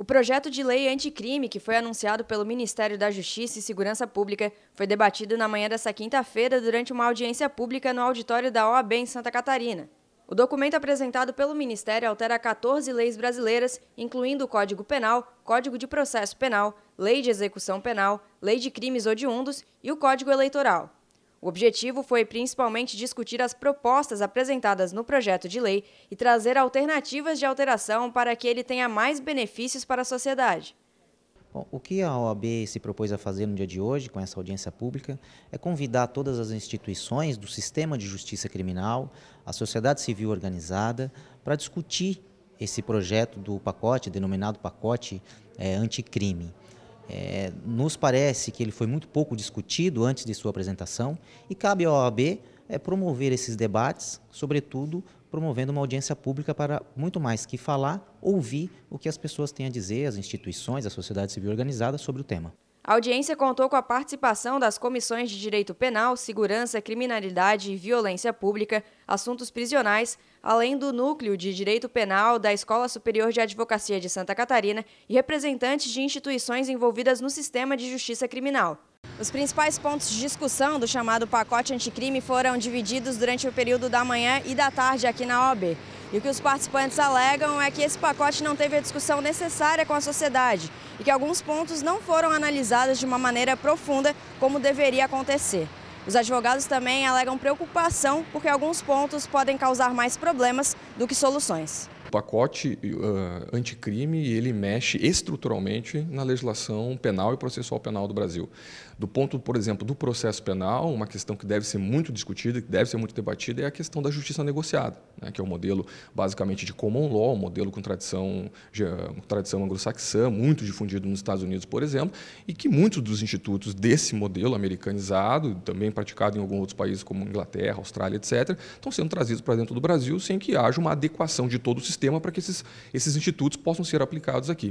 O projeto de lei anticrime, que foi anunciado pelo Ministério da Justiça e Segurança Pública, foi debatido na manhã desta quinta-feira durante uma audiência pública no auditório da OAB em Santa Catarina. O documento apresentado pelo Ministério altera 14 leis brasileiras, incluindo o Código Penal, Código de Processo Penal, Lei de Execução Penal, Lei de Crimes Odiundos e o Código Eleitoral. O objetivo foi principalmente discutir as propostas apresentadas no projeto de lei e trazer alternativas de alteração para que ele tenha mais benefícios para a sociedade. Bom, o que a OAB se propôs a fazer no dia de hoje, com essa audiência pública, é convidar todas as instituições do sistema de justiça criminal, a sociedade civil organizada, para discutir esse projeto do pacote, denominado pacote é, anticrime. É, nos parece que ele foi muito pouco discutido antes de sua apresentação e cabe à OAB é, promover esses debates, sobretudo promovendo uma audiência pública para, muito mais que falar, ouvir o que as pessoas têm a dizer, as instituições, a sociedade civil organizada sobre o tema. A audiência contou com a participação das comissões de Direito Penal, Segurança, Criminalidade e Violência Pública, Assuntos Prisionais, além do Núcleo de Direito Penal da Escola Superior de Advocacia de Santa Catarina e representantes de instituições envolvidas no sistema de justiça criminal. Os principais pontos de discussão do chamado pacote anticrime foram divididos durante o período da manhã e da tarde aqui na OAB. E o que os participantes alegam é que esse pacote não teve a discussão necessária com a sociedade e que alguns pontos não foram analisados de uma maneira profunda como deveria acontecer. Os advogados também alegam preocupação porque alguns pontos podem causar mais problemas do que soluções. O pacote uh, anticrime ele mexe estruturalmente na legislação penal e processual penal do Brasil. Do ponto, por exemplo, do processo penal, uma questão que deve ser muito discutida, que deve ser muito debatida, é a questão da justiça negociada, né, que é o um modelo basicamente de common law, um modelo com tradição, tradição anglo-saxã, muito difundido nos Estados Unidos, por exemplo, e que muitos dos institutos desse modelo americanizado, também praticado em alguns outros países como Inglaterra, Austrália, etc., estão sendo trazidos para dentro do Brasil sem que haja uma adequação de todo o sistema sistema para que esses, esses institutos possam ser aplicados aqui.